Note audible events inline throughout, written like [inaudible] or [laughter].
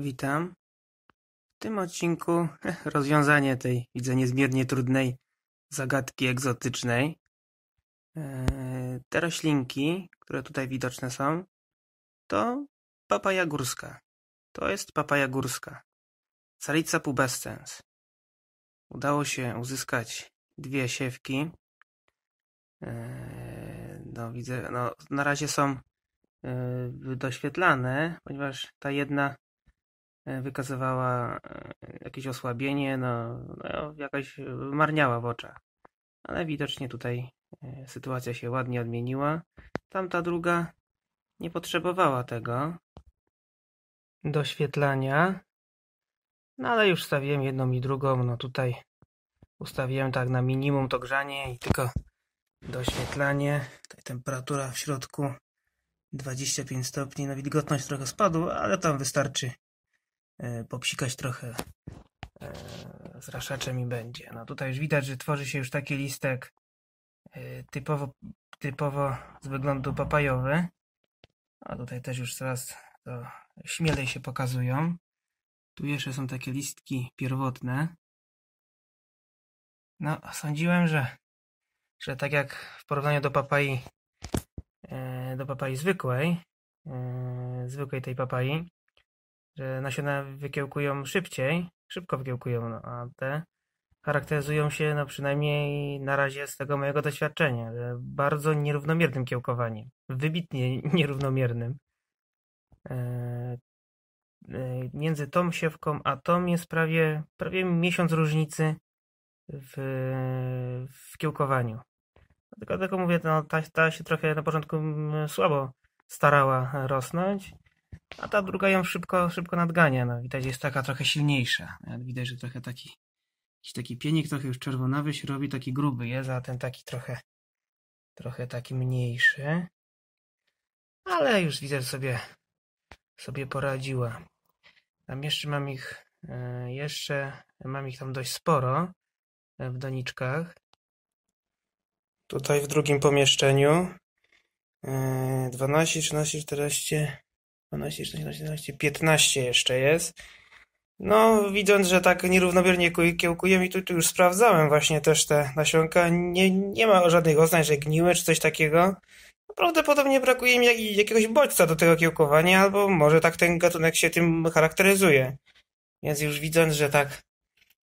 Witam. W tym odcinku [laughs] rozwiązanie tej, widzę, niezmiernie trudnej zagadki egzotycznej. E, te roślinki, które tutaj widoczne są, to papaja górska. To jest papaja górska. Salica pubescens. Udało się uzyskać dwie siewki. E, no widzę, no na razie są e, doświetlane, ponieważ ta jedna E, wykazywała e, jakieś osłabienie, no, no jakaś e, marniała w oczach. Ale widocznie tutaj sytuacja się ładnie odmieniła. Tamta druga nie potrzebowała tego doświetlania. No ale już stawiłem jedną i drugą, no tutaj ustawiłem tak na minimum to grzanie i tylko doświetlanie. Tutaj temperatura w środku 25 stopni, no wilgotność trochę spadła, ale tam wystarczy E, popsikać trochę e, z raszaczem i będzie. No tutaj już widać, że tworzy się już taki listek e, typowo, typowo z wyglądu papajowy. A tutaj też już coraz to śmielej się pokazują. Tu jeszcze są takie listki pierwotne. No, sądziłem, że, że tak jak w porównaniu do papai, do papai zwykłej, zwykłej tej papai, że nasiona wykiełkują szybciej, szybko wykiełkują, no, a te charakteryzują się, no przynajmniej na razie z tego mojego doświadczenia, bardzo nierównomiernym kiełkowaniem, wybitnie [laughs] nierównomiernym. E, e, między tą siewką a tą jest prawie, prawie miesiąc różnicy w, w kiełkowaniu. Dlatego, dlatego mówię, no, ta, ta się trochę na początku mm, słabo starała rosnąć a ta druga ją szybko, szybko nadgania. No, widać, jest taka trochę silniejsza. No, widać, że trochę taki, jakiś taki pienik, trochę już czerwonawy się robi, taki gruby jest, a ten taki trochę, trochę taki mniejszy. Ale już widzę, sobie, sobie poradziła. Tam jeszcze mam ich, e, jeszcze mam ich tam dość sporo e, w doniczkach. Tutaj w drugim pomieszczeniu 12, 13, 14, 12, 14, 15, 15 jeszcze jest. No, widząc, że tak nierównomiernie kiełkuję, i tu, tu już sprawdzałem właśnie też te nasionka, nie, nie ma żadnych oznań, że gniły czy coś takiego. Prawdopodobnie brakuje mi jak, jakiegoś bodźca do tego kiełkowania, albo może tak ten gatunek się tym charakteryzuje. Więc już widząc, że tak,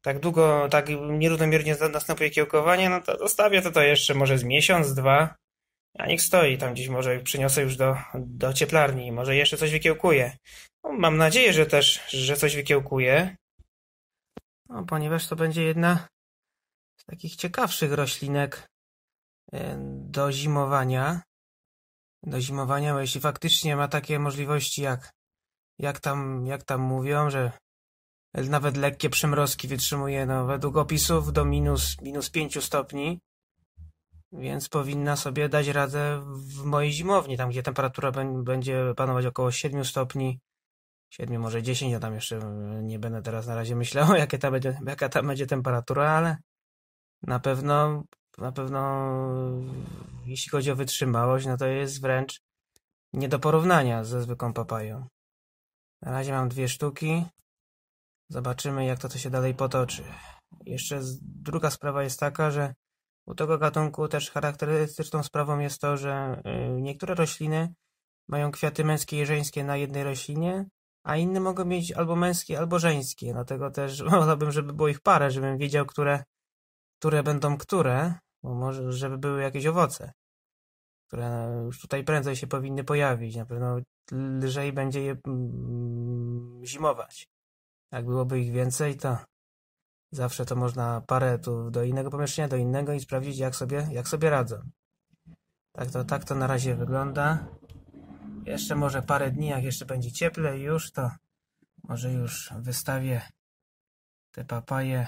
tak długo, tak nierównomiernie następuje kiełkowanie, no to zostawię to, to jeszcze może z miesiąc, dwa. A niech stoi tam gdzieś, może przyniosę już do, do cieplarni, może jeszcze coś wykiełkuje. No, mam nadzieję, że też, że coś wykiełkuje. No, ponieważ to będzie jedna z takich ciekawszych roślinek e, do zimowania. Do zimowania, bo jeśli faktycznie ma takie możliwości, jak, jak, tam, jak tam mówią, że nawet lekkie przymrozki wytrzymuje, no według opisów do minus, minus 5 stopni, więc powinna sobie dać radę w mojej zimowni, tam gdzie temperatura będzie panować około 7 stopni, 7 może 10, ja tam jeszcze nie będę teraz na razie myślał, [laughs] jakie ta będzie, jaka tam będzie temperatura, ale na pewno, na pewno jeśli chodzi o wytrzymałość, no to jest wręcz nie do porównania ze zwykłą papają. Na razie mam dwie sztuki. Zobaczymy, jak to, to się dalej potoczy. Jeszcze druga sprawa jest taka, że u tego gatunku też charakterystyczną sprawą jest to, że y, niektóre rośliny mają kwiaty męskie i żeńskie na jednej roślinie, a inne mogą mieć albo męskie, albo żeńskie. Dlatego też [laughs] wolałbym, żeby było ich parę, żebym wiedział, które, które będą które, bo może, żeby były jakieś owoce, które już tutaj prędzej się powinny pojawić. Na pewno lżej będzie je mm, zimować. Jak byłoby ich więcej, to Zawsze to można parę tu do innego pomieszczenia, do innego i sprawdzić jak sobie, jak sobie radzą. Tak to, tak to na razie wygląda. Jeszcze może parę dni, jak jeszcze będzie cieplej już, to może już wystawię te papaje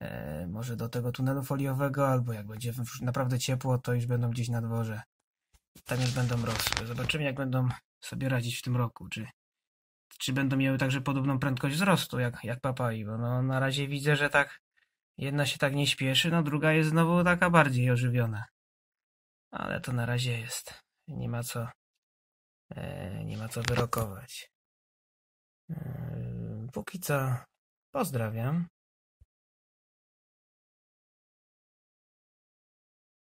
e, może do tego tunelu foliowego, albo jak będzie naprawdę ciepło, to już będą gdzieś na dworze. Tam już będą rosły. Zobaczymy, jak będą sobie radzić w tym roku. Czy czy będą miały także podobną prędkość wzrostu jak, jak papai, bo no, na razie widzę, że tak jedna się tak nie śpieszy, no druga jest znowu taka bardziej ożywiona. Ale to na razie jest. Nie ma co e, nie ma co wyrokować. E, póki co pozdrawiam.